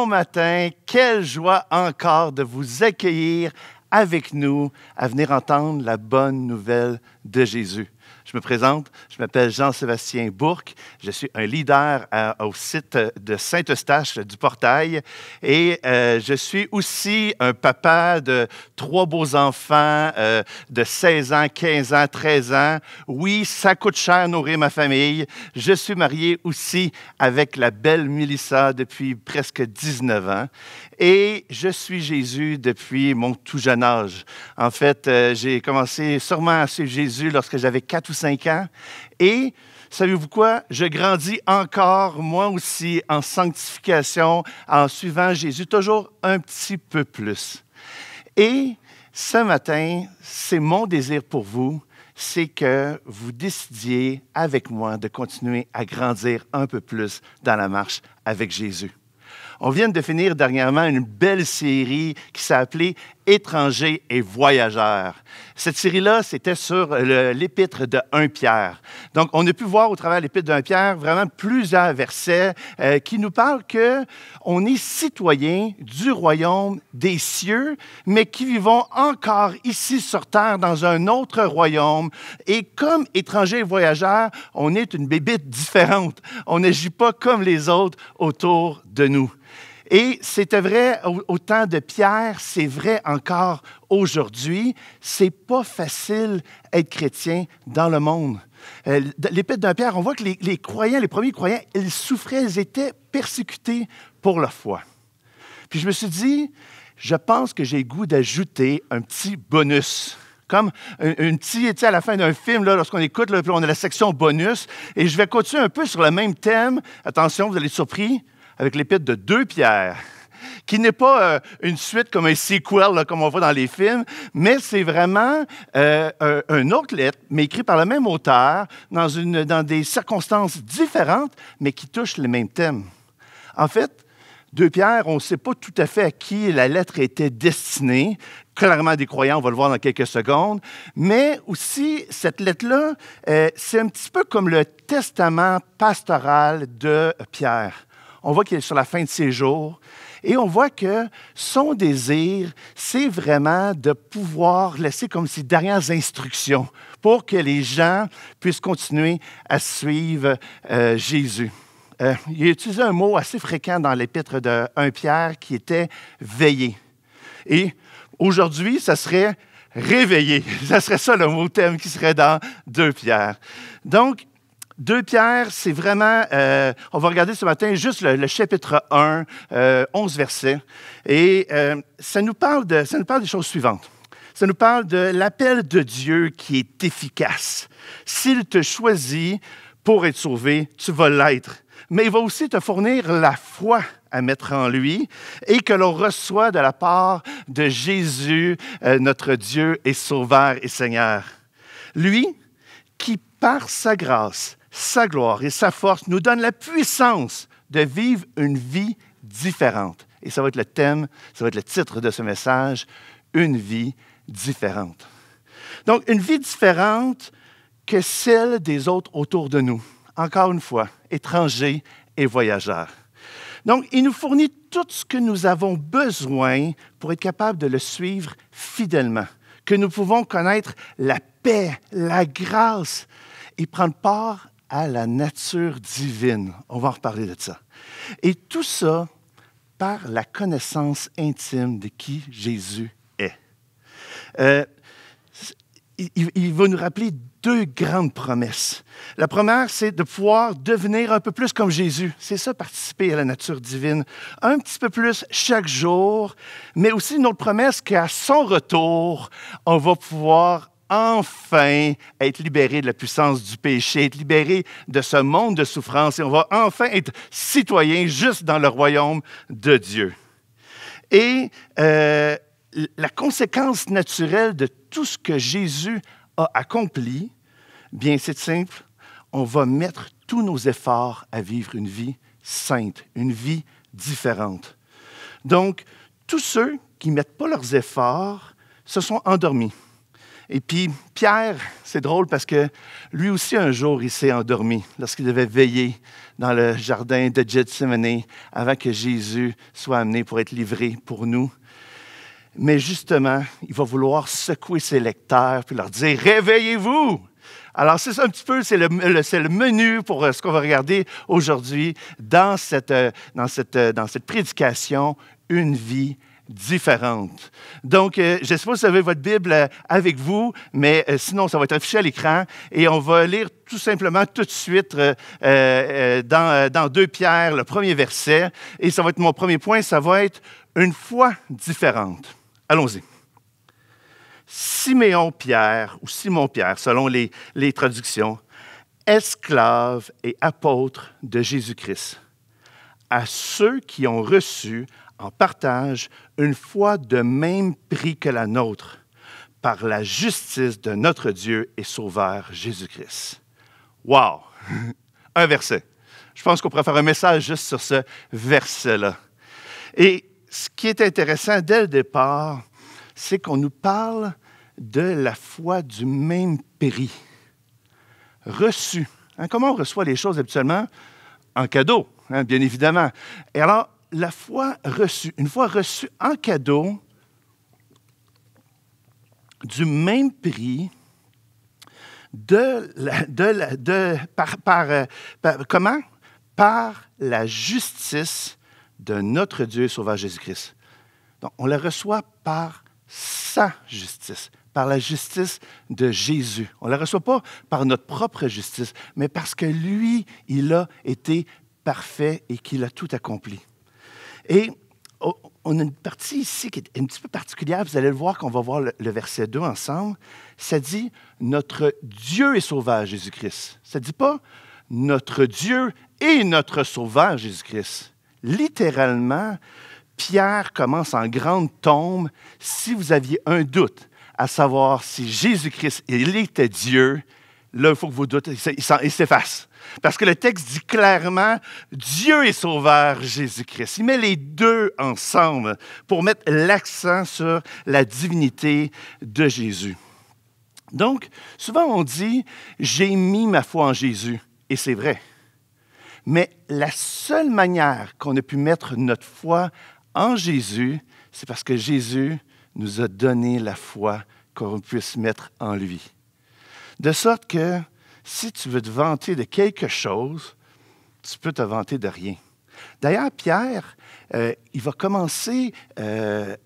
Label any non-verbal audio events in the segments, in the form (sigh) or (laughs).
bon matin. Quelle joie encore de vous accueillir avec nous à venir entendre la bonne nouvelle de Jésus. Je me présente, je m'appelle Jean-Sébastien Bourque, je suis un leader euh, au site de Saint-Eustache du Portail et euh, je suis aussi un papa de trois beaux enfants euh, de 16 ans, 15 ans, 13 ans. Oui, ça coûte cher nourrir ma famille. Je suis marié aussi avec la belle Mélissa depuis presque 19 ans et je suis Jésus depuis mon tout jeune âge. En fait, j'ai commencé sûrement à suivre Jésus lorsque j'avais 4 ou ans. Et savez-vous quoi? Je grandis encore, moi aussi, en sanctification, en suivant Jésus, toujours un petit peu plus. Et ce matin, c'est mon désir pour vous, c'est que vous décidiez avec moi de continuer à grandir un peu plus dans la marche avec Jésus. On vient de finir dernièrement une belle série qui s'appelait Étrangers et voyageurs. Cette série-là, c'était sur euh, l'épître de 1 Pierre. Donc, on a pu voir au travers de l'épître d'un Pierre vraiment plusieurs versets euh, qui nous parlent que on est citoyen du royaume des cieux, mais qui vivons encore ici sur terre dans un autre royaume. Et comme étrangers et voyageurs, on est une bébite différente. On n'agit pas comme les autres autour de nous. Et c'était vrai au, temps de Pierre, c'est vrai encore aujourd'hui. C'est pas facile être chrétien dans le monde. Euh, l'épître d'un Pierre, on voit que les, croyants, les premiers croyants, ils souffraient, ils étaient persécutés pour leur foi. Puis je me suis dit, je pense que j'ai goût d'ajouter un petit bonus comme un petite, tu sais, à la fin d'un film, lorsqu'on écoute, là, on a la section bonus, et je vais continuer un peu sur le même thème. Attention, vous allez être surpris avec l'épître de deux pierres qui n'est pas euh, une suite comme un sequel, comme on voit dans les films, mais c'est vraiment euh, une autre lettre, mais écrite par le même auteur, dans, des circonstances différentes, mais qui touche les mêmes thèmes. En fait, deux Pierre, on ne sait pas tout à fait à qui la lettre était destinée. Clairement des croyants, on va le voir dans quelques secondes. Mais aussi, cette lettre-là, euh, c'est un petit peu comme le testament pastoral de Pierre on voit qu'il est sur la fin de ses jours, et on voit que son désir, c'est vraiment de pouvoir laisser comme ses dernières instructions pour que les gens puissent continuer à suivre euh, Jésus. Euh, il a un mot assez fréquent dans l'épître de 1 Pierre qui était veiller. Et aujourd'hui, ça serait réveiller. Ça serait ça le mot thème qui serait dans 2 Pierre. Donc, deux pierres, c'est vraiment, euh, on va regarder ce matin juste le, chapitre 1, 11 euh, versets. Et euh, ça, nous parle de, ça nous parle des choses suivantes. Ça nous parle de l'appel de Dieu qui est efficace. S'il te choisit pour être sauvé, tu vas l'être. Mais il va aussi te fournir la foi à mettre en lui et que l'on reçoit de la part de Jésus, notre Dieu et Sauveur et Seigneur. Lui qui, par sa grâce, sa gloire et sa force nous donnent la puissance de vivre une vie différente. Et ça va être le thème, ça va être le titre de ce message, une vie différente. Donc, une vie différente que celle des autres autour de nous, encore une fois, étrangers et voyageurs. Donc, il nous fournit tout ce que nous avons besoin pour être capable de le suivre fidèlement, que nous pouvons connaître la paix, la grâce et prendre part à la nature divine. On va en reparler de ça. Et tout ça par la connaissance intime de qui Jésus est. Euh, il, va nous rappeler deux grandes promesses. La première, c'est de pouvoir devenir un peu plus comme Jésus. C'est ça, participer à la nature divine. Un petit peu plus chaque jour, mais aussi une autre promesse qu'à son retour, on va pouvoir enfin être libéré de la puissance du péché, être libéré de ce monde de souffrance et on va enfin être citoyen juste dans le royaume de Dieu. Et euh, la conséquence naturelle de tout ce que Jésus a accompli, bien c'est simple, on va mettre tous nos efforts à vivre une vie sainte, une vie différente. Donc, tous ceux qui ne mettent pas leurs efforts se sont endormis. Et puis, Pierre, c'est drôle parce que lui aussi, un jour, il s'est endormi lorsqu'il devait veiller dans le jardin de Gethsemane avant que Jésus soit amené pour être livré pour nous. Mais justement, il va vouloir secouer ses lecteurs puis leur dire Réveillez-vous Alors, c'est un petit peu, c'est le, menu pour euh, ce qu'on va regarder aujourd'hui dans cette, euh, euh, dans cette prédication Une vie différentes. Donc, euh, j'espère que vous avez votre Bible euh, avec vous, mais euh, sinon, ça va être affiché à l'écran et on va lire tout simplement tout de suite dans, dans 2 Pierre, le premier verset. Et ça va être mon premier point, ça va être une foi différente. Allons-y. Siméon Pierre, ou Simon Pierre, selon les, les traductions, esclave et apôtre de Jésus-Christ, à ceux qui ont reçu en partage une foi de même prix que la nôtre par la justice de notre Dieu et Sauveur Jésus-Christ. Wow! (laughs) un verset. Je pense qu'on pourrait faire un message juste sur ce verset-là. Et ce qui est intéressant dès le départ, c'est qu'on nous parle de la foi du même prix, reçu. Hein, comment on reçoit les choses habituellement? En cadeau, hein, bien évidemment. Et alors, la foi reçue, une fois reçue en cadeau, du même prix, de, euh, par, comment? Par la justice de notre Dieu Sauveur Jésus-Christ. Donc, on la reçoit par sa justice, par la justice de Jésus. On ne la reçoit pas par notre propre justice, mais parce que lui, il a été parfait et qu'il a tout accompli. Et on a une partie ici qui est un petit peu particulière. Vous allez le voir on va voir le, verset 2 ensemble. Ça dit Notre Dieu est sauveur, Jésus-Christ. Ça ne dit pas Notre Dieu est notre sauveur, Jésus-Christ. Littéralement, Pierre commence en grande tombe si vous aviez un doute à savoir si Jésus-Christ, il était Dieu, là, il faut que vos doutes, s'effacent. Parce que le texte dit clairement, Dieu est sauveur, Jésus-Christ. Il met les deux ensemble pour mettre l'accent sur la divinité de Jésus. Donc, souvent on dit, j'ai mis ma foi en Jésus, et c'est vrai. Mais la seule manière qu'on a pu mettre notre foi en Jésus, c'est parce que Jésus nous a donné la foi qu'on puisse mettre en lui. De sorte que si tu veux te vanter de quelque chose, tu peux te vanter de rien. D'ailleurs, Pierre, euh, il va commencer euh,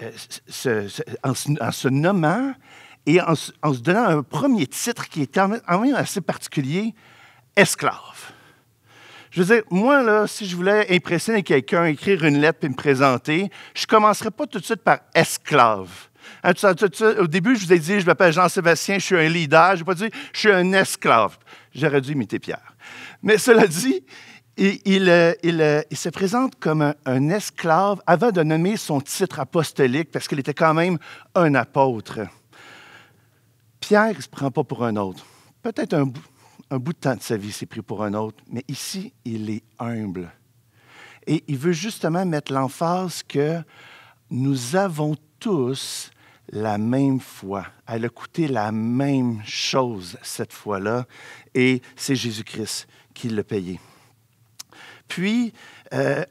en, se, nommant et en, se donnant un premier titre qui est en même assez particulier, esclave. Je veux dire, moi, là, si je voulais impressionner quelqu'un, écrire une lettre et me présenter, je ne commencerais pas tout de suite par esclave. Hein, au début, je vous ai dit, je m'appelle Jean-Sébastien, je suis un leader. Je n'ai pas dit, je suis un esclave. J'aurais dû imiter Pierre. Mais cela dit, il, il, euh, euh, se présente comme un, esclave avant de nommer son titre apostolique, parce qu'il était quand même un apôtre. Pierre ne se prend pas pour un autre. Peut-être un, un bout de temps de sa vie s'est pris pour un autre, mais ici, il est humble. Et il veut justement mettre l'emphase que nous avons tous la même foi. Elle a coûté la même chose cette fois-là, et c'est Jésus-Christ qui l'a payé. Puis, euh,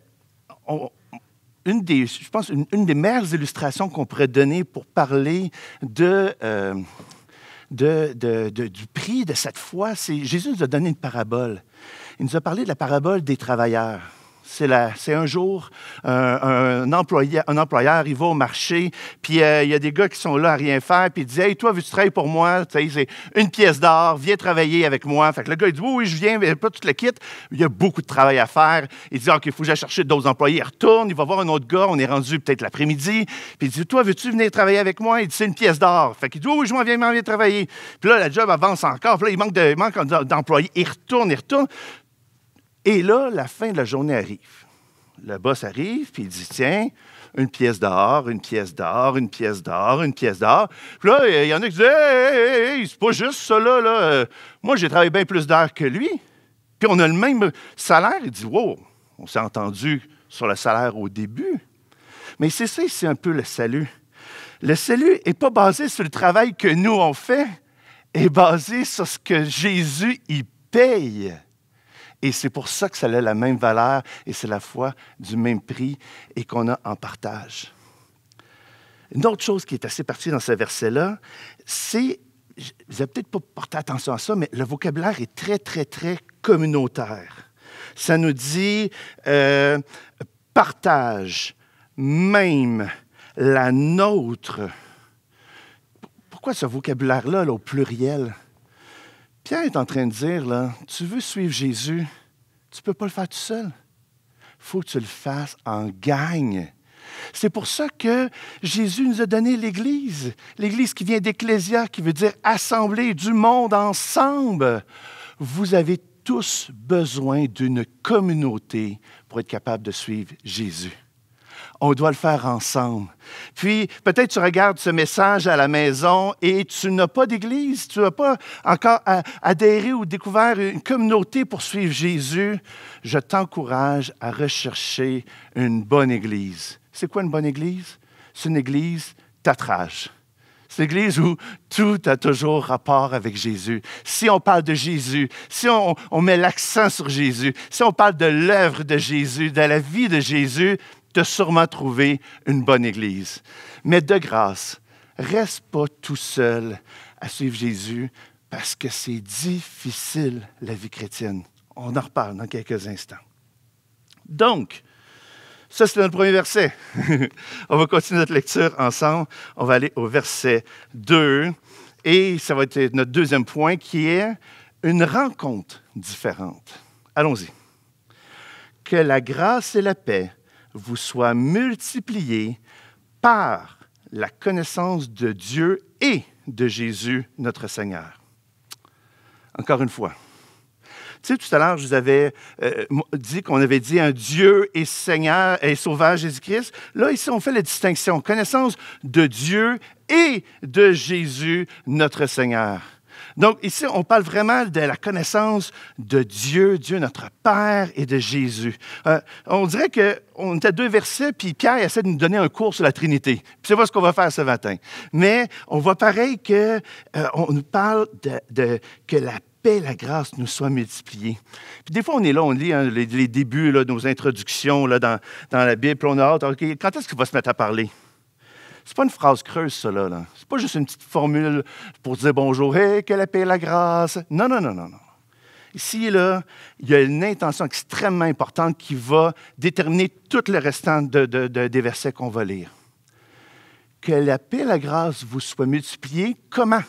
une des, je pense, une, des meilleures illustrations qu'on pourrait donner pour parler euh, de, du prix de cette foi, c'est Jésus nous a donné une parabole. Il nous a parlé de la parabole des travailleurs. C'est un jour, un, employé, un employeur, il va au marché, puis euh, il y a des gars qui sont là à rien faire, puis il dit, « Hey, toi, veux-tu travailler pour moi C'est une pièce d'or, viens travailler avec moi. Fait que le gars, il dit Oui, oui, je viens, mais pas tout le quittes. Il y a beaucoup de travail à faire. Il dit OK, il faut que j'aille chercher d'autres employés. Il retourne, il va voir un autre gars, on est rendu peut-être l'après-midi, puis il dit Toi, veux-tu venir travailler avec moi Il dit C'est une pièce d'or. Fait qu'il dit Oui, oui, je m'en viens, viens travailler. Puis là, la job avance encore, puis là, il manque De, manque il retourne, il retourne. Et là, la fin de la journée arrive. Le boss arrive, puis il dit Tiens, une pièce d'or, une pièce d'or, une pièce d'or, une pièce d'or. Puis là, il y en a qui disent hé, hé, hé, c'est pas juste ça, là. Euh, moi, j'ai travaillé bien plus d'heures que lui. Puis on a le même salaire. Il dit Wow, on s'est entendu sur le salaire au début. Mais c'est ça, c'est un peu le salut. Le salut n'est pas basé sur le travail que nous on fait, est basé sur ce que Jésus y paye. Et c'est pour ça que ça a la même valeur et c'est la foi du même prix et qu'on a en partage. Une autre chose qui est assez partie dans ce verset-là, c'est, vous n'avez peut-être pas porté attention à ça, mais le vocabulaire est très, très, très communautaire. Ça nous dit euh, partage, même, la nôtre. Pourquoi ce vocabulaire là, au pluriel? Pierre est en train de dire, là, tu veux suivre Jésus, tu ne peux pas le faire tout seul. faut que tu le fasses en gagne. C'est pour ça que Jésus nous a donné l'Église. L'Église qui vient d'Ecclésia, qui veut dire assemblée du monde ensemble. Vous avez tous besoin d'une communauté pour être capable de suivre Jésus on doit le faire ensemble. Puis peut-être tu regardes ce message à la maison et tu n'as pas d'église, tu n'as pas encore adhéré ou découvert une communauté pour suivre Jésus. Je t'encourage à rechercher une bonne église. C'est quoi une bonne église? C'est une église tatrage. C'est église où tout a toujours rapport avec Jésus. Si on parle de Jésus, si on, on met l'accent sur Jésus, si on parle de l'œuvre de Jésus, de la vie de Jésus, tu sûrement trouvé une bonne Église. Mais de grâce, reste pas tout seul à suivre Jésus parce que c'est difficile, la vie chrétienne. On en reparle dans quelques instants. Donc, ça, c'est notre premier verset. (laughs) on va continuer notre lecture ensemble. On va aller au verset 2. Et ça va être notre deuxième point qui est une rencontre différente. Allons-y. Que la grâce et la paix vous soit multiplié par la connaissance de Dieu et de Jésus, notre Seigneur. Encore une fois, tu sais, tout à l'heure, je vous avais euh, dit qu'on avait dit un Dieu et Seigneur et Sauveur Jésus-Christ. Là, ici, on fait la distinction, connaissance de Dieu et de Jésus, notre Seigneur. Donc ici, on parle vraiment de la connaissance de Dieu, Dieu notre Père et de Jésus. Euh, on dirait qu'on était deux versets, puis Pierre essaie de nous donner un cours sur la Trinité. C'est pas ce qu'on va faire ce matin. Mais on voit pareil qu'on euh, on nous parle de, que la paix, la grâce nous soient multipliées. Puis des fois, on est là, on lit hein, les, débuts, là, nos introductions dans, la Bible, on a hâte, quand est-ce qu'il va se mettre à parler? n'est pas une phrase creuse, cela là. C'est pas juste une petite formule pour dire bonjour, hey, que la paix et la grâce. Non, non, non, non, non. Ici, là, il y a une intention extrêmement importante qui va déterminer tout le restant des versets qu'on va lire. Que la paix et la grâce vous soient multipliées, comment?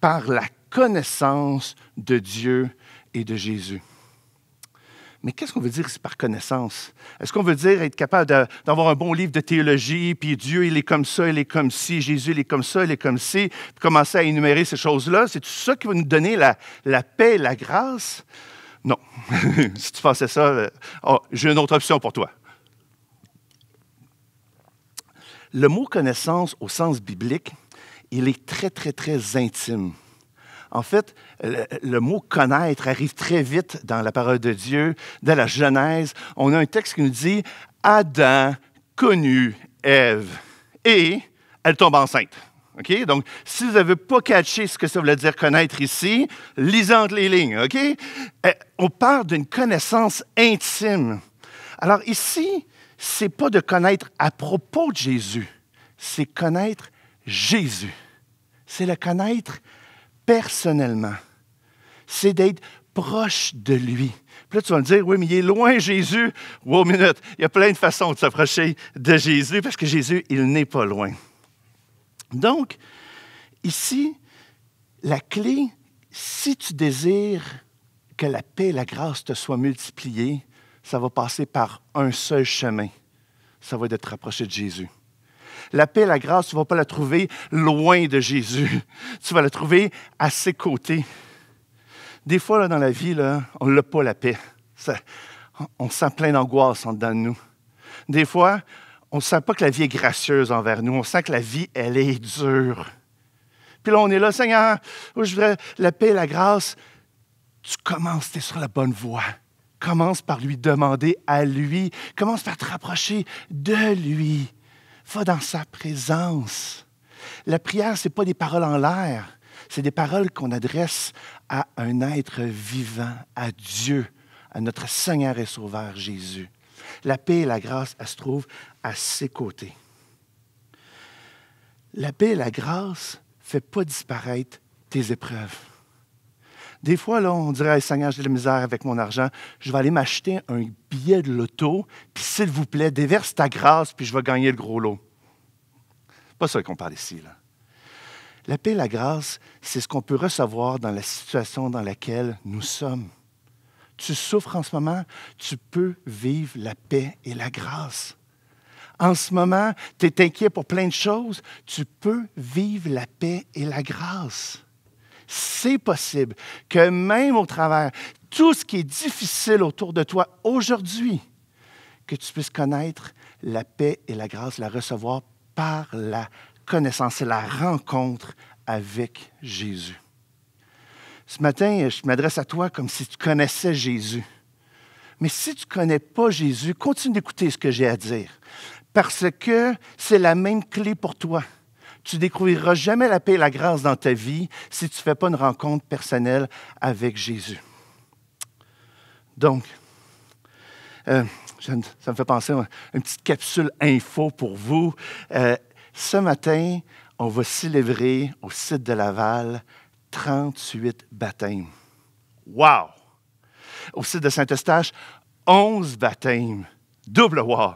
Par la connaissance de Dieu et de Jésus. Mais qu'est-ce qu'on veut dire par connaissance? Est-ce qu'on veut dire être capable d'avoir un bon livre de théologie, puis Dieu, il est comme ça, il est comme ci, Jésus, il est comme ça, il est comme ci, puis commencer à énumérer ces choses-là? C'est tout ça qui va nous donner la, la paix, la grâce? Non. (laughs) si tu pensais ça, euh, oh, j'ai une autre option pour toi. Le mot connaissance au sens biblique, il est très, très, très intime. En fait, le, mot connaître arrive très vite dans la parole de Dieu, dans la Genèse. On a un texte qui nous dit Adam connut Ève et elle tombe enceinte. Donc, si vous n'avez pas catché ce que ça voulait dire connaître ici, lisez entre les lignes. Euh, on parle d'une connaissance intime. Alors ici, n'est pas de connaître à propos de Jésus, c'est connaître Jésus. C'est le connaître personnellement, c'est d'être proche de lui. Puis là, tu vas me dire, oui, mais il est loin, Jésus. Wow, minute, il y a plein de façons de s'approcher de Jésus parce que Jésus, il n'est pas loin. Donc, ici, la clé, si tu désires que la paix et la grâce te soient multipliées, ça va passer par un seul chemin. Ça va être de te de Jésus. La paix, et la grâce, tu ne vas pas la trouver loin de Jésus. (laughs) Tu vas la trouver à ses côtés. Des fois, dans la vie, on n'a pas la paix. on sent plein d'angoisse en dedans de nous. Des fois, on ne sent pas que la vie est gracieuse envers nous. On sent que la vie, elle est dure. Puis là, on est là, Seigneur, où je voudrais la paix et la grâce. Tu commences, tu es sur la bonne voie. Commence par lui demander à lui. Commence par te rapprocher de lui. Va dans sa présence. La prière, ce n'est pas des paroles en l'air, c'est des paroles qu'on adresse à un être vivant, à Dieu, à notre Seigneur et Sauveur Jésus. La paix et la grâce, elles se trouvent à ses côtés. La paix et la grâce ne font pas disparaître tes épreuves. Des fois, là, on dirait, Seigneur, j'ai de la misère avec mon argent. Je vais aller m'acheter un billet de loto, puis s'il vous plaît, déverse ta grâce, puis je vais gagner le gros lot. Pas ça qu'on parle ici, là. La paix et la grâce, c'est ce qu'on peut recevoir dans la situation dans laquelle nous sommes. Tu souffres en ce moment, tu peux vivre la paix et la grâce. En ce moment, tu es inquiet pour plein de choses, tu peux vivre la paix et la grâce c'est possible que même au travers tout ce qui est difficile autour de toi aujourd'hui, que tu puisses connaître la paix et la grâce, la recevoir par la connaissance et la rencontre avec Jésus. Ce matin, je m'adresse à toi comme si tu connaissais Jésus. Mais si tu ne connais pas Jésus, continue d'écouter ce que j'ai à dire, parce que c'est la même clé pour toi. Tu découvriras jamais la paix et la grâce dans ta vie si tu ne fais pas une rencontre personnelle avec Jésus. Donc, euh, ça me fait penser à une petite capsule info pour vous. Euh, ce matin, on va célébrer au site de Laval 38 baptêmes. Wow! Au site de Saint-Eustache, 11 baptêmes. Double wow!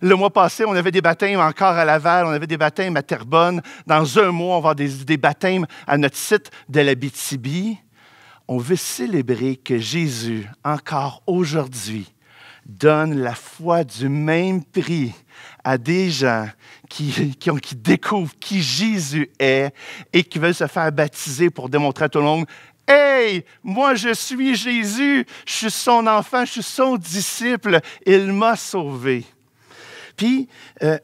Le mois passé, on avait des baptêmes encore à Laval, on avait des baptêmes à Terrebonne. Dans un mois, on va avoir des, baptêmes à notre site de la BTB. On veut célébrer que Jésus, encore aujourd'hui, donne la foi du même prix à des gens qui, qui, découvrent qui Jésus est et qui veulent se faire baptiser pour démontrer à tout le monde Hey, moi je suis Jésus, je suis son enfant, je suis son disciple, il m'a sauvé. Puis, euh,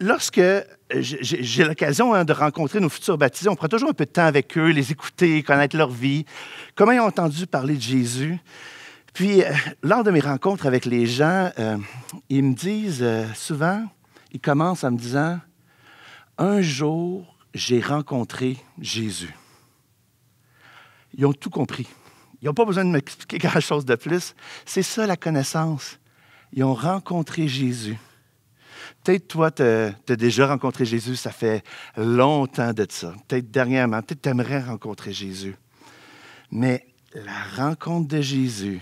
lorsque euh, j'ai l'occasion hein, de rencontrer nos futurs baptisés, on prend toujours un peu de temps avec eux, les écouter, connaître leur vie, comment ils ont entendu parler de Jésus. Puis, euh, lors de mes rencontres avec les gens, ils me disent souvent, ils commencent en me disant, un jour, j'ai rencontré Jésus. Ils ont tout compris. Ils n'ont pas besoin de m'expliquer quelque (laughs) chose de plus. C'est ça la connaissance. Ils ont rencontré Jésus. Peut-être toi, tu as déjà rencontré Jésus, ça fait longtemps de ça. Peut-être dernièrement, peut-être tu aimerais rencontrer Jésus. Mais la rencontre de Jésus,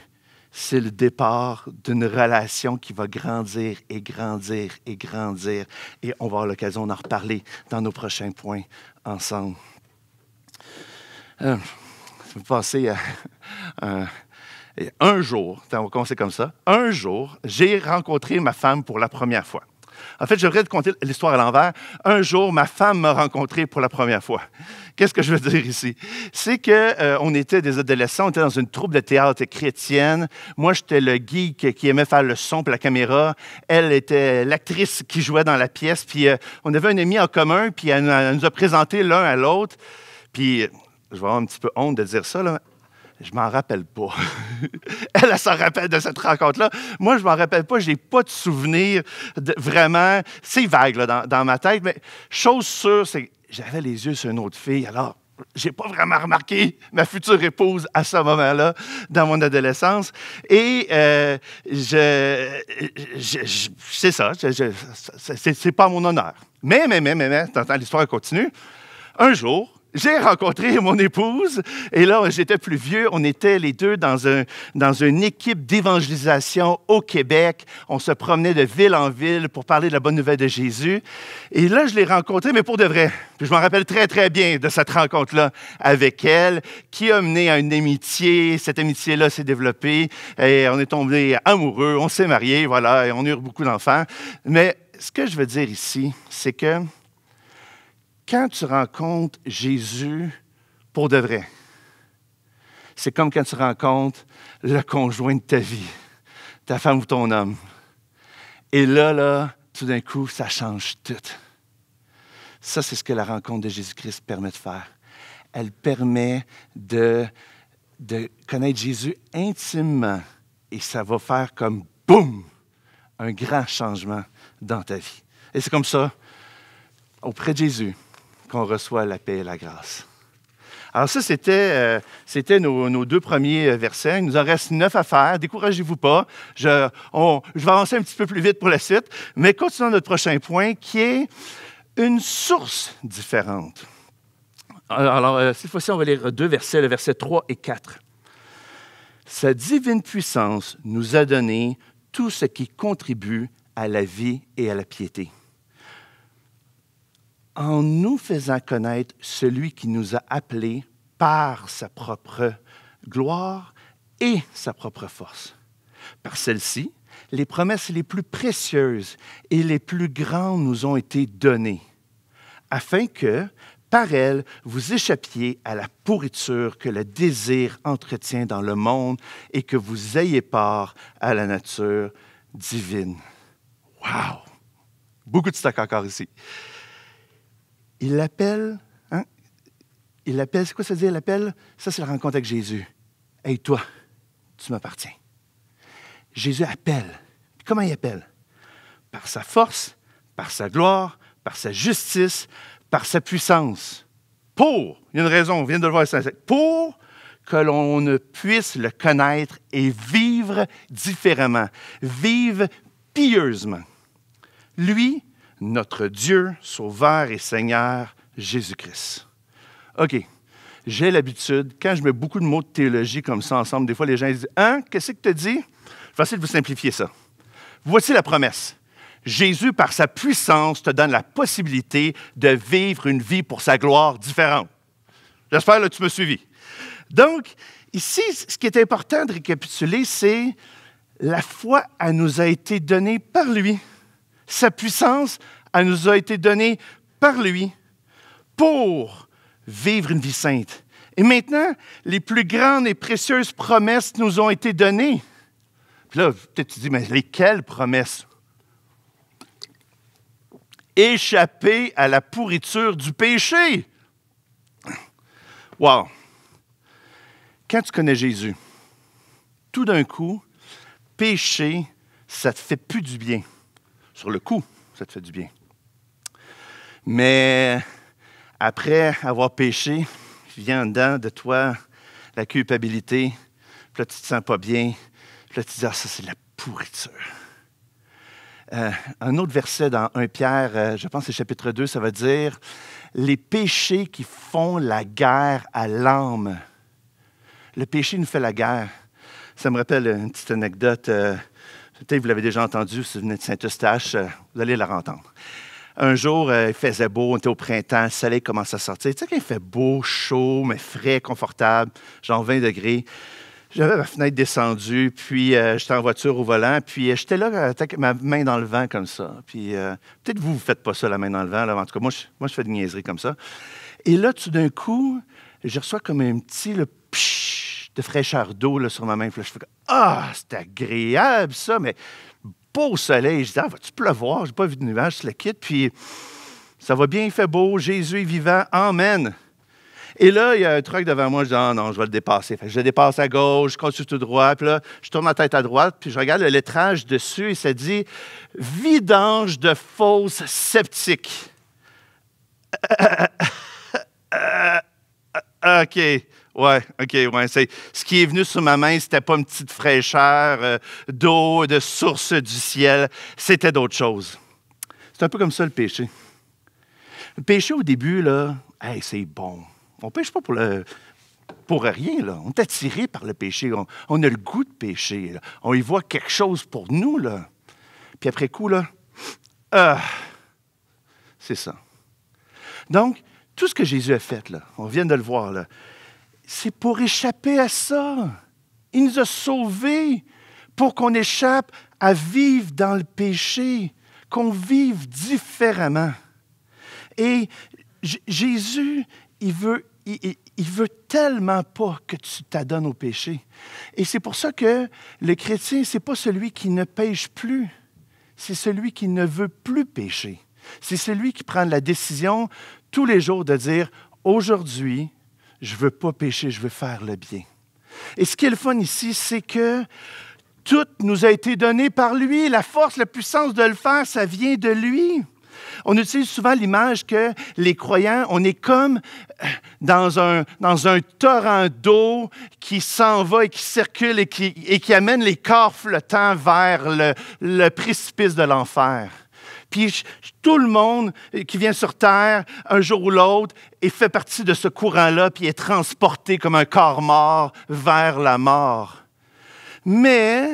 c'est le départ d'une relation qui va grandir et grandir et grandir. Et on va avoir l'occasion d'en reparler dans nos prochains points ensemble. Euh, vous passer à, euh, (laughs) un jour, on c'est comme ça, un jour, j'ai rencontré ma femme pour la première fois. En fait, j'aimerais te conter l'histoire à l'envers. Un jour, ma femme m'a rencontré pour la première fois. Qu'est-ce que je veux dire ici? C'est qu'on euh, était des adolescents, on était dans une troupe de théâtre chrétienne. Moi, j'étais le geek qui aimait faire le son pour la caméra. Elle était l'actrice qui jouait dans la pièce. Puis euh, on avait un ami en commun, puis elle, nous a présenté l'un à l'autre. Puis euh, je vais avoir un petit peu honte de dire ça, là je m'en rappelle pas. (laughs) elle, elle s'en rappelle de cette rencontre-là. Moi, je m'en rappelle pas. J'ai pas de souvenir de, vraiment. C'est vague dans, ma tête, mais chose sûre, c'est que j'avais les yeux sur une autre fille. Alors, j'ai pas vraiment remarqué ma future épouse à ce moment-là dans mon adolescence. Et euh, je, c'est ça. c'est, pas mon honneur. Mais, mais, mais, mais, mais, l'histoire continue. Un jour, j'ai rencontré mon épouse et là, j'étais plus vieux. On était les deux dans, un, dans une équipe d'évangélisation au Québec. On se promenait de ville en ville pour parler de la bonne nouvelle de Jésus. Et là, je l'ai rencontrée, mais pour de vrai. Puis je m'en rappelle très, très bien de cette rencontre-là avec elle, qui a mené à une amitié. Cette amitié-là s'est développée et on est tombés amoureux. On s'est mariés, voilà, et on eut beaucoup d'enfants. Mais ce que je veux dire ici, c'est que quand tu rencontres Jésus pour de vrai, c'est comme quand tu rencontres le conjoint de ta vie, ta femme ou ton homme. Et là, là, tout d'un coup, ça change tout. Ça, c'est ce que la rencontre de Jésus-Christ permet de faire. Elle permet de, de connaître Jésus intimement et ça va faire comme boum, un grand changement dans ta vie. Et c'est comme ça, auprès de Jésus, qu'on reçoit la paix et la grâce. Alors ça, c'était, euh, nos, deux premiers euh, versets. Il nous en reste neuf à faire. Découragez-vous pas. Je, vais avancer un petit peu plus vite pour la suite, mais continuons notre prochain point qui est une source différente. Alors, alors euh, cette fois-ci, on va lire deux versets, le verset 3 et 4. Sa divine puissance nous a donné tout ce qui contribue à la vie et à la piété en nous faisant connaître celui qui nous a appelés par sa propre gloire et sa propre force. Par celle-ci, les promesses les plus précieuses et les plus grandes nous ont été données, afin que, par elles, vous échappiez à la pourriture que le désir entretient dans le monde et que vous ayez part à la nature divine. Wow! Beaucoup de stock encore ici il l'appelle, hein? il l'appelle, c'est quoi ça veut dire, il l'appelle? Ça, c'est la rencontre avec Jésus. Hey, toi, tu m'appartiens. Jésus appelle. Comment il appelle? Par sa force, par sa gloire, par sa justice, par sa puissance. Pour, il y a une raison, on vient de le voir, pour que l'on puisse le connaître et vivre différemment, vivre pieusement. Lui, notre Dieu, Sauveur et Seigneur Jésus-Christ. OK. J'ai l'habitude, quand je mets beaucoup de mots de théologie comme ça ensemble, des fois les gens disent Hein, qu'est-ce que tu dis Facile de vous simplifier ça. Voici la promesse. Jésus, par sa puissance, te donne la possibilité de vivre une vie pour sa gloire différente. J'espère que tu me suivi. Donc, ici, ce qui est important de récapituler, c'est la foi, elle nous a été donnée par lui. Sa puissance, elle nous a été donnée par lui pour vivre une vie sainte. Et maintenant, les plus grandes et précieuses promesses nous ont été données. Puis là, peut-être tu dis, mais lesquelles promesses? Échapper à la pourriture du péché. Wow! Quand tu connais Jésus, tout d'un coup, péché, ça ne te fait plus du bien sur le coup, ça te fait du bien. Mais après avoir péché, vient en dedans de toi la culpabilité, puis là, tu te sens pas bien, puis là, tu te dis, ah, ça, c'est la pourriture. Euh, un autre verset dans 1 Pierre, euh, je pense c'est chapitre 2, ça va dire Les péchés qui font la guerre à l'âme. Le péché nous fait la guerre. Ça me rappelle une petite anecdote. Euh, vous l'avez déjà entendu, si vous venez de Saint-Eustache, euh, vous allez la entendre. Un jour, euh, il faisait beau, on était au printemps, le soleil commençait à sortir. Tu sais, quand il fait beau, chaud, mais frais, confortable, genre 20 degrés. J'avais ma fenêtre descendue, puis euh, j'étais en voiture au volant, puis j'étais là, ma main dans le vent comme ça. Puis peut-être vous, vous faites pas ça, la main dans le vent. En tout cas, moi, je, moi, je fais des niaiseries comme ça. Et là, tout d'un coup, je reçois comme un petit le de fraîcheur d'eau sur ma main. je fais Ah, c'est agréable ça, mais beau soleil. Je dis Ah, va-tu pleuvoir? J'ai pas vu de nuages, je le quitte. Puis ça va bien, il fait beau, Jésus est vivant, Amen. Et là, il y a un truc devant moi, je dis, ah non, je vais le dépasser. je le dépasse à gauche, je continue tout droit, puis là, je tourne ma tête à droite, puis je regarde le lettrage dessus et ça dit vidange de fausses sceptiques. (laughs) Euh, euh, euh, OK. Ouais, OK, ouais. ce qui est venu sur ma main, n'était pas une petite fraîcheur euh, d'eau, de source du ciel. C'était d'autres choses. C'est un peu comme ça le péché. Le péché au début, là, c'est bon. On pêche pas pour rien, là. On est attiré par le péché. On, a le goût de péché. On y voit quelque chose pour nous, là. Puis après coup, là, ah, c'est ça. Donc, tout ce que Jésus a fait, là, on vient de le voir, là, c'est pour échapper à ça. Il nous a sauvés pour qu'on échappe à vivre dans le péché, qu'on vive différemment. Et Jésus, il veut, il, veut tellement pas que tu t'adonnes au péché. Et c'est pour ça que le chrétien, n'est pas celui qui ne pêche plus, c'est celui qui ne veut plus pécher. C'est celui qui prend la décision tous les jours de dire aujourd'hui, je ne veux pas pécher, je veux faire le bien. Et ce qui est le fun ici, c'est que tout nous a été donné par lui. La force, la puissance de le faire, ça vient de lui. On utilise souvent l'image que les croyants, on est comme euh, dans un, dans un torrent d'eau qui s'en va et qui circule et qui, et qui amène les corps flottants vers le précipice de l'enfer. Puis tout le monde qui vient sur Terre, un jour ou l'autre, et fait partie de ce courant-là, puis est transporté comme un corps mort vers la mort. Mais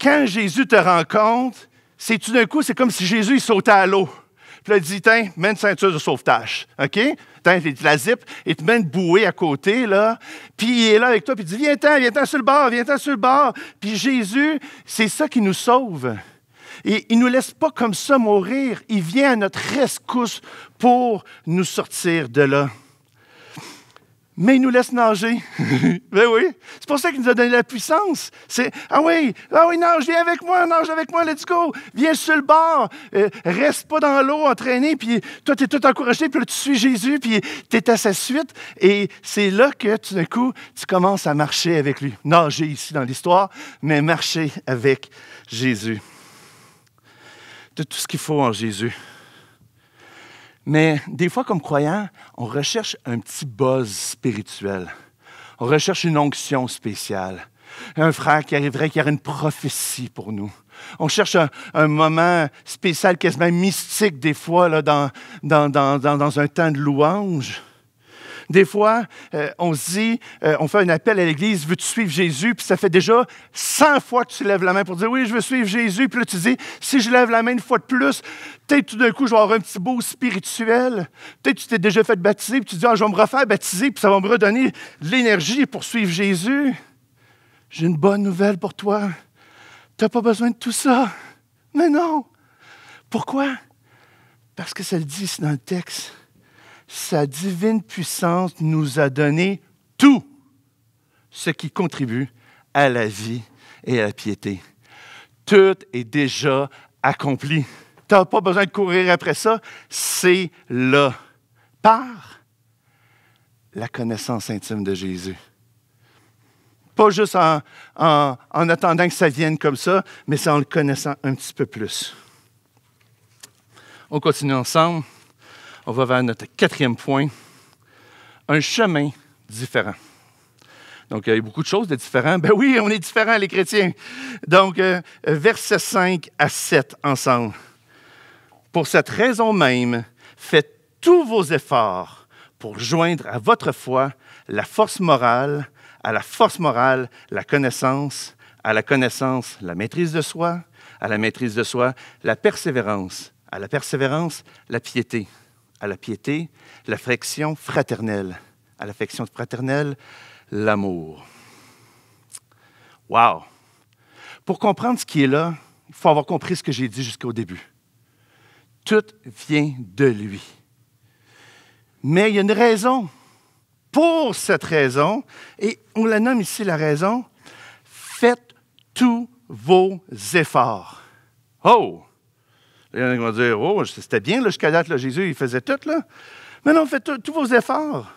quand Jésus te rencontre, c'est tout d'un coup, c'est comme si Jésus il sautait à l'eau. Puis là, il dit, tiens, mets une ceinture de sauvetage. OK? Tiens, il la zip, il te met une bouée à côté, là. Puis il est là avec toi, puis il dit, viens-t'en, viens-t'en sur le bord, viens-t'en sur le bord. Puis Jésus, c'est ça qui nous sauve. Et il ne nous laisse pas comme ça mourir. Il vient à notre rescousse pour nous sortir de là. Mais il nous laisse nager. (laughs) ben oui. C'est pour ça qu'il nous a donné la puissance. C'est Ah oui, ah oui, nage, viens avec moi, nage avec moi, let's go. Viens sur le bord. Euh, reste pas dans l'eau entraîné. Puis toi, tu es tout encouragé, puis là, tu suis Jésus, puis tu es à sa suite. Et c'est là que tout d'un coup, tu commences à marcher avec lui. Nager ici dans l'histoire, mais marcher avec Jésus de tout ce qu'il faut en Jésus. Mais des fois, comme croyants, on recherche un petit buzz spirituel. On recherche une onction spéciale. Un frère qui arriverait, qui aurait une prophétie pour nous. On cherche un, moment spécial, quasiment mystique des fois, là, dans, dans un temps de louange. Des fois, euh, on se dit, euh, on fait un appel à l'Église, veux-tu suivre Jésus? Puis ça fait déjà 100 fois que tu lèves la main pour dire, oui, je veux suivre Jésus. Puis là, tu dis, si je lève la main une fois de plus, peut-être tout d'un coup, je vais avoir un petit beau spirituel. Peut-être tu t'es déjà fait baptiser, puis tu dis, ah, je vais me refaire baptiser, puis ça va me redonner de l'énergie pour suivre Jésus. J'ai une bonne nouvelle pour toi. Tu n'as pas besoin de tout ça. Mais non. Pourquoi? Parce que ça le dit, c'est dans le texte sa divine puissance nous a donné tout ce qui contribue à la vie et à la piété. Tout est déjà accompli. Tu n'as pas besoin de courir après ça. C'est là, par la connaissance intime de Jésus. Pas juste en, attendant que ça vienne comme ça, mais c'est en le connaissant un petit peu plus. On continue ensemble. On va vers notre quatrième point, un chemin différent. Donc, il y a beaucoup de choses de différents. Ben oui, on est différents, les chrétiens. Donc, euh, versets 5 à 7 ensemble. Pour cette raison même, faites tous vos efforts pour joindre à votre foi la force morale, à la force morale la connaissance, à la connaissance la maîtrise de soi, à la maîtrise de soi la persévérance, à la persévérance la piété à la piété, l'affection fraternelle. À l'affection fraternelle, l'amour. Wow! Pour comprendre ce qui est là, il faut avoir compris ce que j'ai dit jusqu'au début. Tout vient de lui. Mais il y a une raison. Pour cette raison, et on la nomme ici la raison, faites tous vos efforts. Oh! Il y en a qui vont dire Oh, c'était bien jusqu'à date, Jésus, il faisait tout. Là. Mais non, faites tous vos efforts.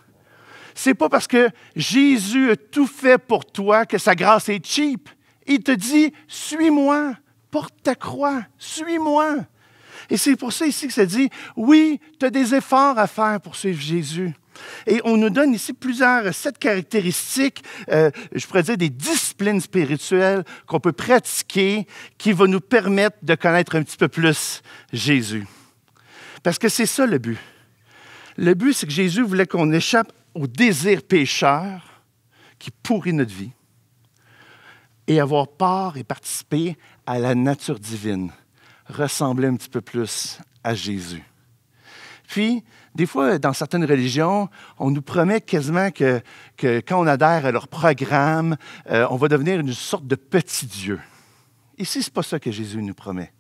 C'est pas parce que Jésus a tout fait pour toi que sa grâce est cheap. Il te dit Suis-moi, porte ta croix, suis-moi. Et c'est pour ça ici que ça dit Oui, tu as des efforts à faire pour suivre Jésus. Et on nous donne ici plusieurs, euh, sept caractéristiques, euh, je pourrais dire des disciplines spirituelles qu'on peut pratiquer qui vont nous permettre de connaître un petit peu plus Jésus. Parce que c'est ça le but. Le but, c'est que Jésus voulait qu'on échappe au désir pécheur qui pourrit notre vie et avoir part et participer à la nature divine, ressembler un petit peu plus à Jésus. Puis, des fois, dans certaines religions, on nous promet quasiment que, quand on adhère à leur programme, euh, on va devenir une sorte de petit Dieu. Ici, ce n'est pas ça que Jésus nous promet.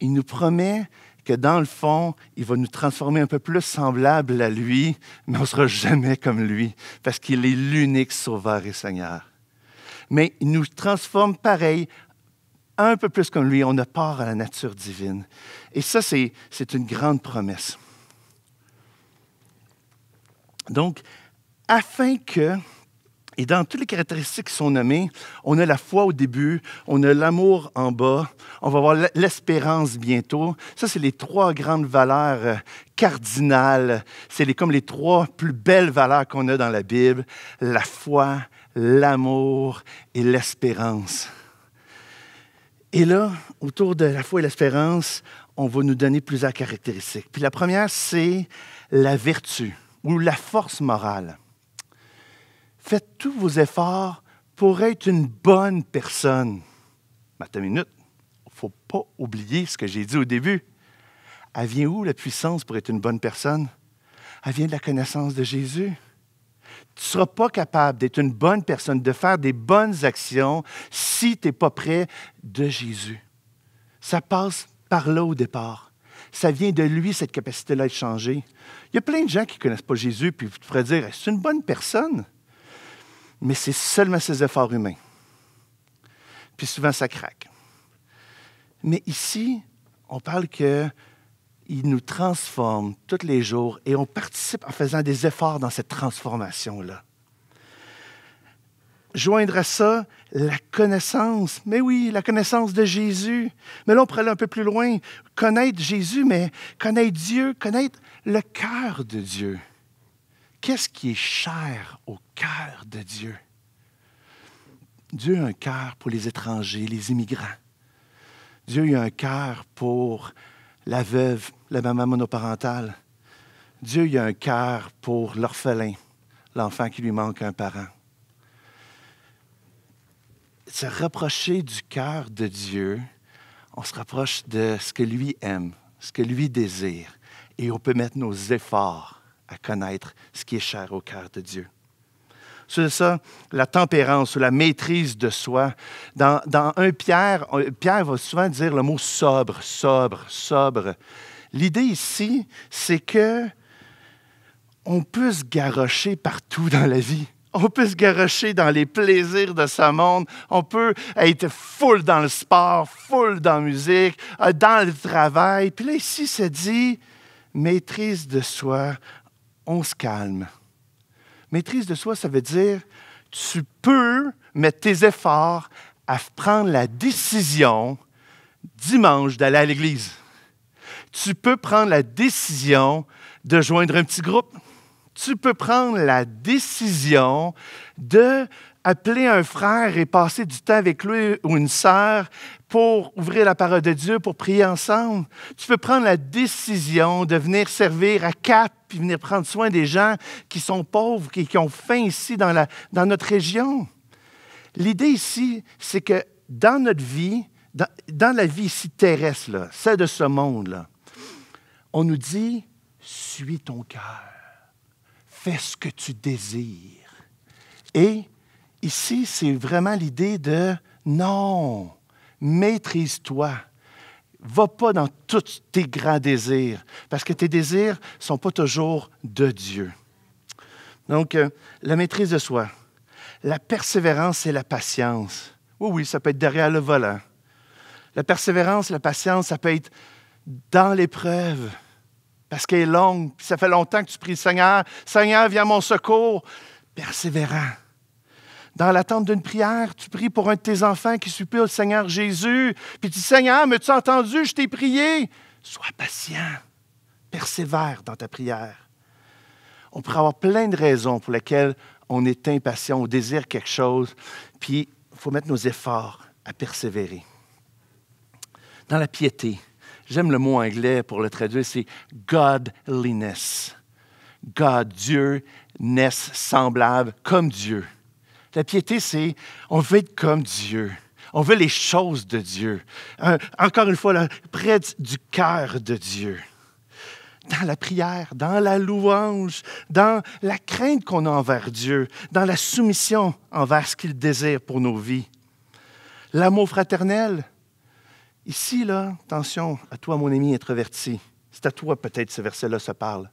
Il nous promet que dans le fond, il va nous transformer un peu plus semblable à lui, mais on ne sera jamais comme lui, parce qu'il est l'unique Sauveur et Seigneur. Mais il nous transforme pareil, un peu plus comme lui, on a part à la nature divine. Et ça, c'est une grande promesse. Donc, afin que, et dans toutes les caractéristiques qui sont nommées, on a la foi au début, on a l'amour en bas, on va avoir l'espérance bientôt. Ça, c'est les trois grandes valeurs euh, cardinales. C'est comme les trois plus belles valeurs qu'on a dans la Bible, la foi, l'amour et l'espérance. Et là, autour de la foi et l'espérance, on va nous donner plusieurs caractéristiques. Puis la première, c'est la vertu ou la force morale. Faites tous vos efforts pour être une bonne personne. Attends minute, il ne faut pas oublier ce que j'ai dit au début. Elle vient où la puissance pour être une bonne personne? Elle vient de la connaissance de Jésus. Tu ne seras pas capable d'être une bonne personne, de faire des bonnes actions si tu n'es pas près de Jésus. Ça passe par là au départ. Ça vient de lui, cette capacité-là de changer. Il y a plein de gens qui ne connaissent pas Jésus, puis vous pourrez dire, c'est une bonne personne, mais c'est seulement ses efforts humains. Puis souvent, ça craque. Mais ici, on parle qu'il nous transforme tous les jours et on participe en faisant des efforts dans cette transformation-là joindre à ça la connaissance. Mais oui, la connaissance de Jésus. Mais là, on pourrait aller un peu plus loin. Connaître Jésus, mais connaître Dieu, connaître le cœur de Dieu. Qu'est-ce qui est cher au cœur de Dieu? Dieu a un cœur pour les étrangers, les immigrants. Dieu a un cœur pour la veuve, la maman monoparentale. Dieu a un cœur pour l'orphelin, l'enfant qui lui manque un parent se rapprocher du cœur de Dieu, on se rapproche de ce que lui aime, ce que lui désire, et on peut mettre nos efforts à connaître ce qui est cher au cœur de Dieu. C'est ça, la tempérance ou la maîtrise de soi. Dans, dans un Pierre, Pierre va souvent dire le mot sobre, sobre, sobre. L'idée ici, c'est que on peut se garrocher partout dans la vie on peut se garocher dans les plaisirs de ce monde, on peut être full dans le sport, full dans la musique, euh, dans le travail. Puis là, ici, c'est dit maîtrise de soi, on se calme. Maîtrise de soi, ça veut dire tu peux mettre tes efforts à prendre la décision dimanche d'aller à l'église. Tu peux prendre la décision de joindre un petit groupe tu peux prendre la décision de appeler un frère et passer du temps avec lui ou une sœur pour ouvrir la parole de Dieu, pour prier ensemble. Tu peux prendre la décision de venir servir à Cap puis venir prendre soin des gens qui sont pauvres, qui, ont faim ici dans, notre région. L'idée ici, c'est que dans notre vie, dans, la vie ici terrestre, celle de ce monde, là, on nous dit, suis ton cœur fais ce que tu désires. Et ici, c'est vraiment l'idée de non, maîtrise-toi. Va pas dans tous tes grands désirs, parce que tes désirs ne sont pas toujours de Dieu. Donc, euh, la maîtrise de soi, la persévérance et la patience. Oui, oui, ça peut être derrière le volant. La persévérance, la patience, ça peut être dans l'épreuve parce qu'elle est longue, puis ça fait longtemps que tu pries, Seigneur, Seigneur, viens mon secours, persévérant. Dans l'attente d'une prière, tu pries pour un de tes enfants qui supplie au Seigneur Jésus, puis tu dis, Seigneur, m'as-tu entendu, je t'ai prié. Sois patient, persévère dans ta prière. On pourrait avoir plein de raisons pour lesquelles on est impatient, on désire quelque chose, puis il faut mettre nos efforts à persévérer. Dans la piété, j'aime le mot anglais pour le traduire, c'est godliness. God, Dieu, ness, semblable, comme Dieu. La piété, c'est on veut être comme Dieu. On veut les choses de Dieu. encore une fois, près du cœur de Dieu. Dans la prière, dans la louange, dans la crainte qu'on a envers Dieu, dans la soumission envers ce qu'il désire pour nos vies. L'amour fraternel, Ici, là, attention à toi, mon ami introverti. C'est à toi, peut-être, ce verset-là se parle.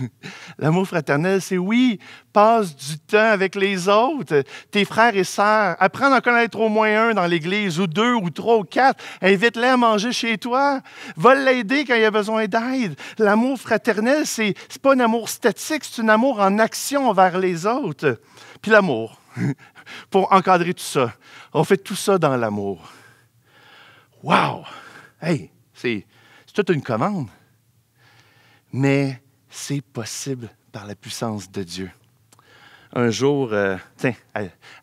(laughs) L'amour fraternel, c'est oui, passe du temps avec les autres, tes frères et sœurs. Apprends à connaître au moins un dans l'Église, ou deux, ou trois, ou quatre. Invite-les à manger chez toi. Va l'aider quand il a besoin d'aide. L'amour fraternel, c'est n'est pas un amour statique, c'est un amour en action envers les autres. Puis l'amour, (laughs) pour encadrer tout ça. On fait tout ça dans l'amour. Wow! Hey, c'est toute une commande. Mais c'est possible par la puissance de Dieu. Un jour, euh, tiens,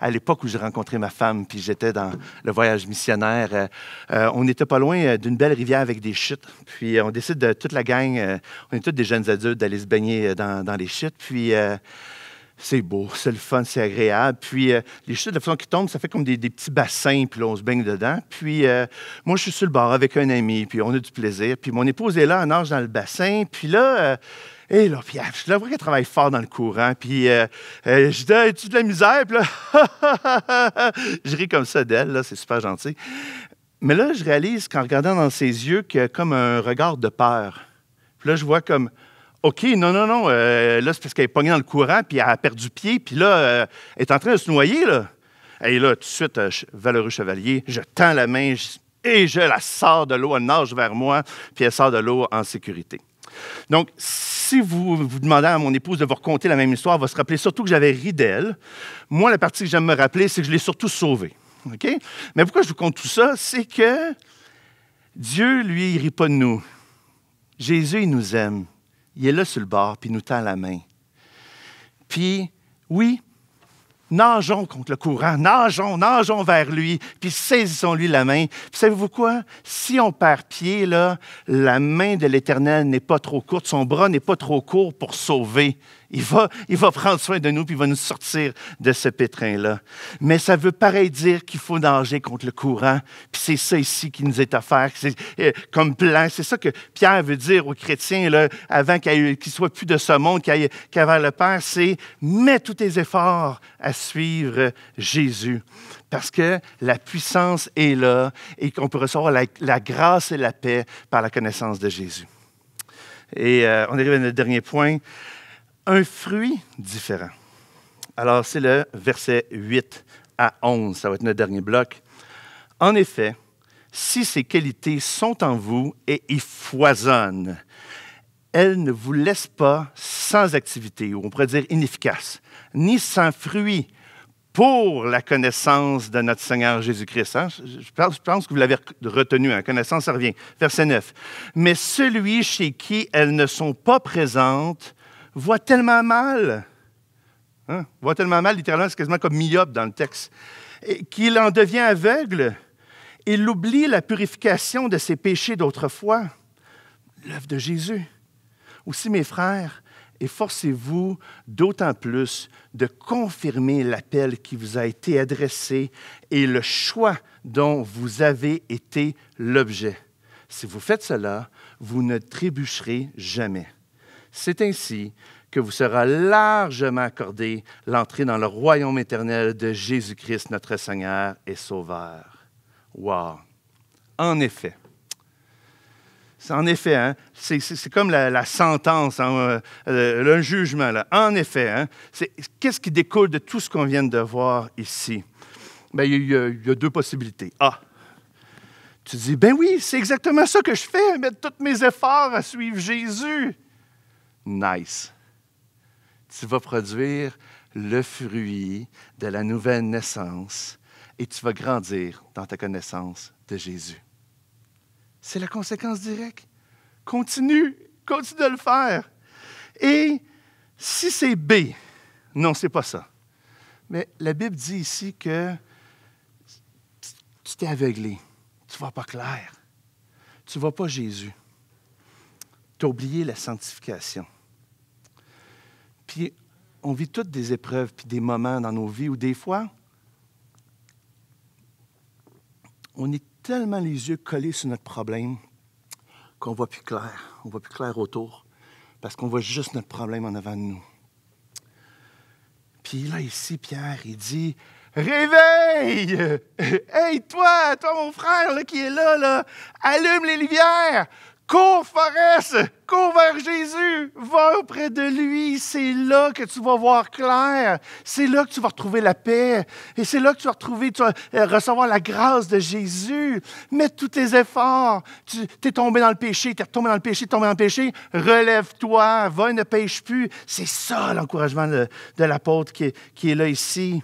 à, l'époque où j'ai rencontré ma femme, puis j'étais dans le voyage missionnaire, euh, euh, on n'était pas loin d'une belle rivière avec des chutes. Puis on décide, de, toute la gang, on est tous des jeunes adultes, d'aller se baigner dans, dans les chutes. Puis c'est beau, c'est le fun, c'est agréable. Puis euh, les chutes de façon qui tombent, ça fait comme des, petits bassins, puis là, on se baigne dedans. Puis euh, moi, je suis sur le bord avec un ami, puis on a du plaisir. Puis mon épouse est là, en nage dans le bassin. Puis là, euh, hé et là, puis je la vois qu'elle travaille fort dans le courant. Puis je dis, tu de la misère? Puis là, (laughs) je ris comme ça d'elle, là, c'est super gentil. Mais là, je réalise qu'en regardant dans ses yeux qu'il y a comme un regard de peur. Puis là, je vois comme OK, non, non, non. Euh, là, c'est parce qu'elle est pognée dans le courant, puis elle a perdu pied, puis là, euh, elle est en train de se noyer, là. Et là, tout de suite, euh, valeureux chevalier, je tends la main et je la sors de l'eau. Elle nage vers moi, puis elle sort de l'eau en sécurité. Donc, si vous vous demandez à mon épouse de vous raconter la même histoire, elle va se rappeler surtout que j'avais ri d'elle. Moi, la partie que j'aime me rappeler, c'est que je l'ai surtout sauvée. OK? Mais pourquoi je vous compte tout ça? C'est que Dieu, lui, il ne rit pas de nous. Jésus, il nous aime il est là sur le bord, puis nous tend la main. Puis, oui, nageons contre le courant, nageons, nageons vers lui, puis saisissons-lui la main. savez-vous quoi? Si on perd pied, là, la main de l'Éternel n'est pas trop courte, son bras n'est pas trop court pour sauver. Il va, prendre soin de nous, puis il va nous sortir de ce pétrin-là. Mais ça veut pareil dire qu'il faut nager contre le courant, puis c'est ça ici qui nous est offert, c'est, euh, comme plein. C'est ça que Pierre veut dire aux chrétiens, là, avant qu'il ne soient plus de ce monde, qu'ils vers le Père, c'est « mets tous tes efforts à suivre Jésus ». Parce que la puissance est là et qu'on peut recevoir la, grâce et la paix par la connaissance de Jésus. Et euh, on arrive à notre dernier point un fruit différent. Alors, c'est le verset 8 à 11, ça va être notre dernier bloc. En effet, si ces qualités sont en vous et y foisonnent, elles ne vous laissent pas sans activité, ou on pourrait dire inefficace, ni sans fruit pour la connaissance de notre Seigneur Jésus-Christ. Hein? Je, pense, que vous l'avez retenu, la hein? connaissance, ça revient. Verset 9. Mais celui chez qui elles ne sont pas présentes voit tellement mal, hein, voit tellement mal, littéralement, c'est quasiment comme myope dans le texte, qu'il en devient aveugle. Il oublie la purification de ses péchés d'autrefois, l'œuvre de Jésus. Aussi, mes frères, Efforcez-vous d'autant plus de confirmer l'appel qui vous a été adressé et le choix dont vous avez été l'objet. Si vous faites cela, vous ne trébucherez jamais. C'est ainsi que vous sera largement accordé l'entrée dans le royaume éternel de Jésus-Christ, notre Seigneur et Sauveur. Wow! En effet. C'est en effet, hein, c'est comme la, sentence, hein, euh, euh, le, jugement. Là. En effet, hein, qu'est-ce qui découle de tout ce qu'on vient de voir ici? Ben, il, y a, deux possibilités. A, tu dis, ben oui, c'est exactement ça que je fais, mettre tous mes efforts à suivre Jésus nice. Tu vas produire le fruit de la nouvelle naissance et tu vas grandir dans ta connaissance de Jésus. C'est la conséquence directe. Continue, continue de le faire. Et si c'est B, non, c'est pas ça. Mais la Bible dit ici que tu t'es aveuglé, tu ne vas pas clair, tu ne vas pas Jésus. Tu as oublié la sanctification. Puis on vit toutes des épreuves, puis des moments dans nos vies où des fois, on est tellement les yeux collés sur notre problème qu'on voit plus clair, on voit plus clair autour, parce qu'on voit juste notre problème en avant de nous. Puis là, ici, Pierre, il dit, Réveille! Hey, toi, toi, mon frère qui est là, là, allume les lumières! Cours, Fares, cours vers Jésus, va auprès de lui. C'est là que tu vas voir clair. C'est là que tu vas retrouver la paix. Et c'est là que tu vas retrouver, tu euh, recevoir la grâce de Jésus. Mets tous tes efforts. Tu es tombé dans le péché, tu es tombé dans le péché, tombé dans le péché. Relève-toi, va, ne pêche plus. C'est ça l'encouragement de, l'apôtre qui, est là ici.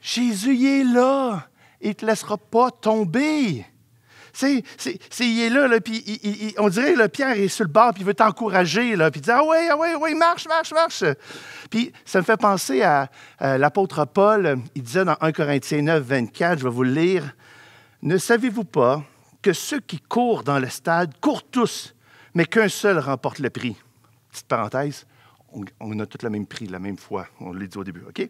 Jésus est là. Il ne te laissera pas tomber. C'est, il est là, puis on dirait que Pierre est sur le bord, puis il veut t'encourager, là, puis il dit Ah oui, ah oui, oui, marche, marche, marche. Puis ça me fait penser à, l'apôtre Paul, il disait dans 1 Corinthiens 9, 24, je vais vous le lire Ne savez-vous pas que ceux qui courent dans le stade courent tous, mais qu'un seul remporte le prix Petite parenthèse on, a tous le même prix, la même fois. On l'a dit au début, OK?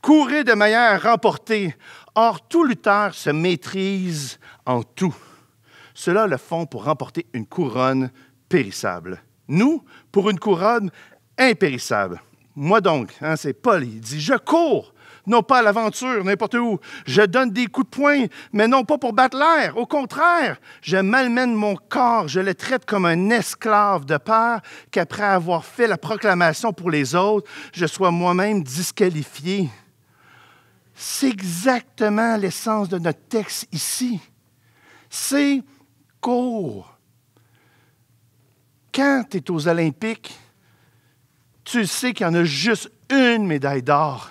Courez de manière à remporter. Or, tout lutteur se maîtrise en tout. Cela le font pour remporter une couronne périssable. Nous, pour une couronne impérissable. Moi donc, hein, c'est Paul, il dit, je cours, non pas à l'aventure, n'importe où. Je donne des coups de poing, mais non pas pour battre l'air. Au contraire, je malmène mon corps, je le traite comme un esclave de peur qu'après avoir fait la proclamation pour les autres, je sois moi-même disqualifié. C'est exactement l'essence de notre texte ici. C'est « Cours. Quand tu es aux Olympiques, tu sais qu'il y en a juste une médaille d'or.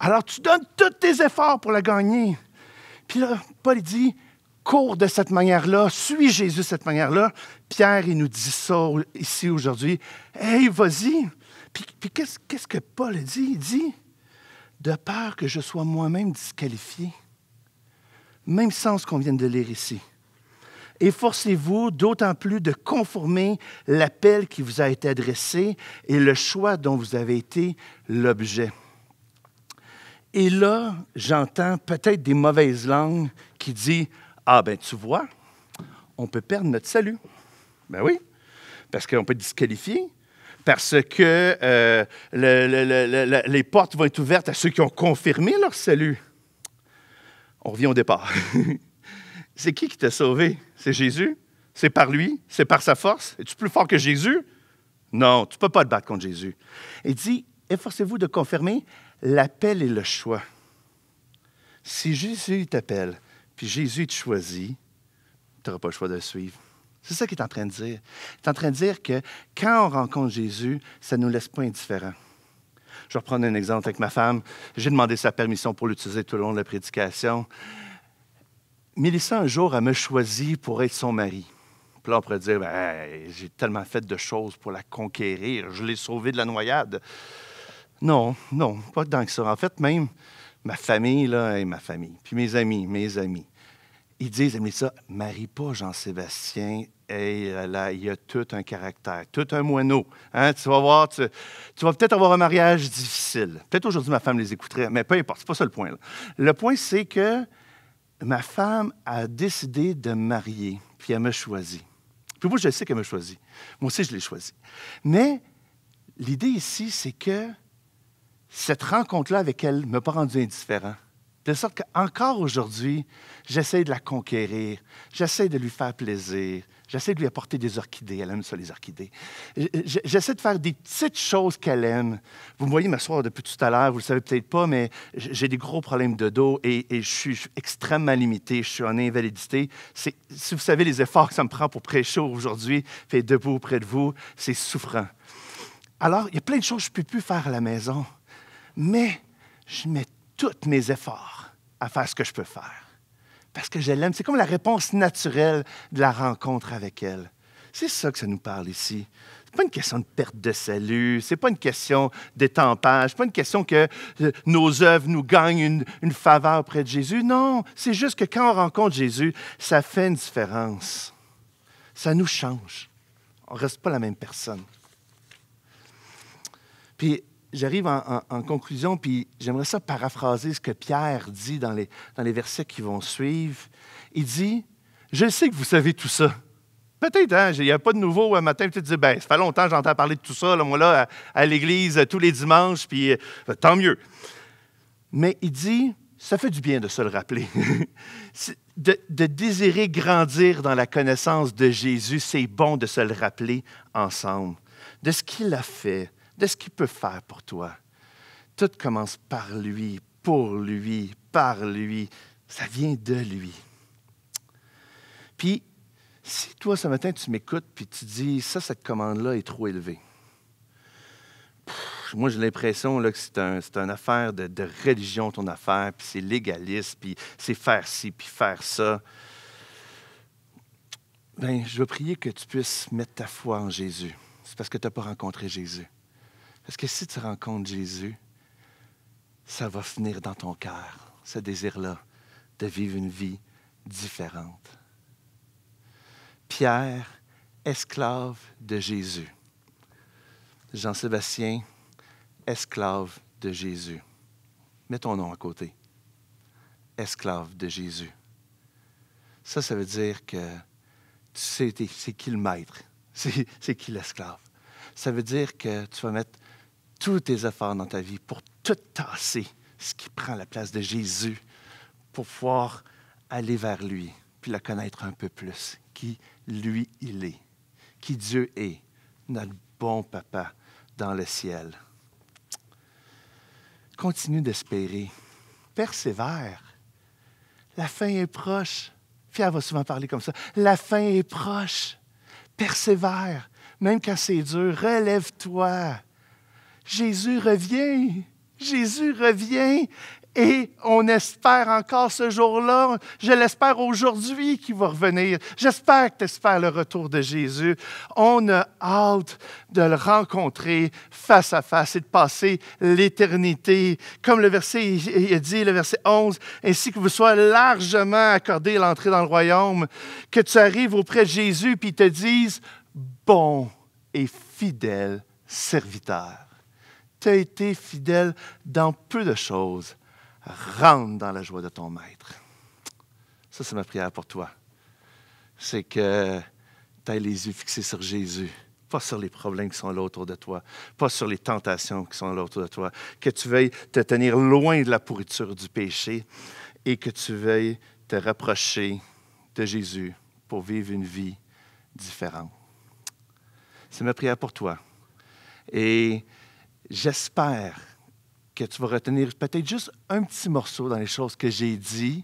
Alors tu donnes tous tes efforts pour la gagner. Puis là, Paul dit, cours de cette manière-là, suis Jésus de cette manière-là. Pierre, il nous dit ça ici aujourd'hui. Hey, vas-y. Puis, qu'est-ce, qu'est-ce que Paul dit? Il dit, de peur que je sois moi-même disqualifié. Même sens qu'on vient de lire ici. Efforcez-vous d'autant plus de conformer l'appel qui vous a été adressé et le choix dont vous avez été l'objet. Et là, j'entends peut-être des mauvaises langues qui disent Ah, ben tu vois, on peut perdre notre salut. Ben oui, parce qu'on peut disqualifier, parce que euh, les portes vont être ouvertes à ceux qui ont confirmé leur salut. On revient au départ. (laughs) C'est qui qui t'a sauvé? C'est Jésus? C'est par lui? C'est par sa force? Es-tu plus fort que Jésus? Non, tu ne peux pas te battre contre Jésus. Il dit, efforcez-vous de confirmer l'appel et le choix. Si Jésus t'appelle, puis Jésus te choisit, tu n'auras pas le choix de le suivre. C'est ça qu'il est en train de dire. Il est en train de dire que quand on rencontre Jésus, ça ne nous laisse pas indifférents. Je vais reprendre un exemple avec ma femme. J'ai demandé sa permission pour l'utiliser tout au long de la prédication. Mélissa, un jour, elle me choisi pour être son mari. Puis là, on pourrait dire, ben, j'ai tellement fait de choses pour la conquérir, je l'ai sauvée de la noyade. Non, non, pas tant que ça. En fait, même ma famille, là, et ma famille, puis mes amis, mes amis, ils disent, mais ça, marie pas Jean-Sébastien, et là, il a tout un caractère, tout un moineau. Hein, tu vas voir, tu, vas peut-être avoir un mariage difficile. Peut-être aujourd'hui, ma femme les écouterait, mais peu importe, c'est pas ça le point. Le point, c'est que ma femme a décidé de me marier, puis elle m'a choisi. Puis moi, je sais qu'elle m'a choisi. Moi aussi, je l'ai choisi. Mais l'idée ici, c'est que cette rencontre-là avec elle ne m'a pas rendu indifférent. De sorte qu'encore aujourd'hui, j'essaie de la conquérir, j'essaie de lui faire plaisir, j'essaie de lui apporter des orchidées. Elle aime ça, les orchidées. J'essaie de faire des petites choses qu'elle aime. Vous me voyez m'asseoir depuis tout à l'heure, vous ne le savez peut-être pas, mais j'ai des gros problèmes de dos et, je, suis, extrêmement limité, je suis en invalidité. Si vous savez les efforts que ça me prend pour prêcher aujourd'hui, fait debout auprès de vous, c'est souffrant. Alors, il y a plein de choses que je ne peux plus faire à la maison, mais je mets tous mes efforts à faire ce que je peux faire. Parce que je l'aime. C'est comme la réponse naturelle de la rencontre avec elle. C'est ça que ça nous parle ici. C'est pas une question de perte de salut, c'est pas une question d'étampage, c'est pas une question que euh, nos œuvres nous gagnent une, une faveur auprès de Jésus. Non, c'est juste que quand on rencontre Jésus, ça fait une différence. Ça nous change. On reste pas la même personne. Puis j'arrive en, conclusion, puis j'aimerais ça paraphraser ce que Pierre dit dans les, dans les versets qui vont suivre. Il dit Je sais que vous savez tout ça. Peut-être, hein, il n'y a pas de nouveau un matin, tu te dis, ben, ça fait longtemps que j'entends parler de tout ça, là, moi, là, à, l'église, tous les dimanches, puis euh, tant mieux. Mais il dit, ça fait du bien de se le rappeler. (laughs) de, désirer grandir dans la connaissance de Jésus, c'est bon de se le rappeler ensemble, de ce qu'il a fait, quest ce qu'il peut faire pour toi. Tout commence par lui, pour lui, par lui. Ça vient de lui. Puis, si toi, ce matin, tu m'écoutes, puis tu dis, ça, cette commande-là est trop élevée. moi, j'ai l'impression que c'est un, une affaire de, de, religion, ton affaire, puis c'est légaliste, puis c'est faire ci, puis faire ça. Bien, je veux prier que tu puisses mettre ta foi en Jésus. C'est parce que tu n'as pas rencontré Jésus. Parce que si tu rencontres Jésus, ça va finir dans ton cœur, ce désir-là, de vivre une vie différente. Pierre, esclave de Jésus. Jean-Sébastien, esclave de Jésus. Mets ton nom à côté. Esclave de Jésus. Ça, ça veut dire que tu sais, c'est qui le maître, (laughs) c'est qui l'esclave. Ça veut dire que tu vas mettre tous tes efforts dans ta vie pour tout tasser ce qui prend la place de Jésus pour pouvoir aller vers lui, puis le connaître un peu plus, qui lui il est, qui Dieu est, notre bon papa dans le ciel. Continue d'espérer, persévère. La fin est proche. Pierre va souvent parler comme ça. La fin est proche. Persévère. Même quand c'est dur, relève-toi. Jésus revient, Jésus revient. Et on espère encore ce jour-là, je l'espère aujourd'hui qu'il va revenir. J'espère que tu espères le retour de Jésus. On a hâte de le rencontrer face à face et de passer l'éternité. Comme le verset dit, le verset 11, ainsi que vous soyez largement accordé l'entrée dans le royaume, que tu arrives auprès de Jésus puis te dise, bon et fidèle serviteur. Tu as été fidèle dans peu de choses, rentre dans la joie de ton maître. Ça, c'est ma prière pour toi. C'est que tu aies les yeux fixés sur Jésus, pas sur les problèmes qui sont là autour de toi, pas sur les tentations qui sont là autour de toi, que tu veuilles te tenir loin de la pourriture du péché et que tu veuilles te rapprocher de Jésus pour vivre une vie différente. C'est ma prière pour toi. Et J'espère que tu vas retenir peut-être juste un petit morceau dans les choses que j'ai dit,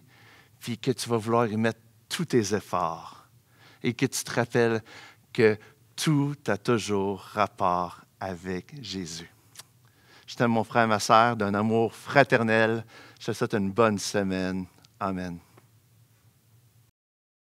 puis que tu vas vouloir y mettre tous tes efforts et que tu te rappelles que tout a toujours rapport avec Jésus. Je t'aime mon frère et ma sœur d'un amour fraternel. Je te souhaite une bonne semaine. Amen.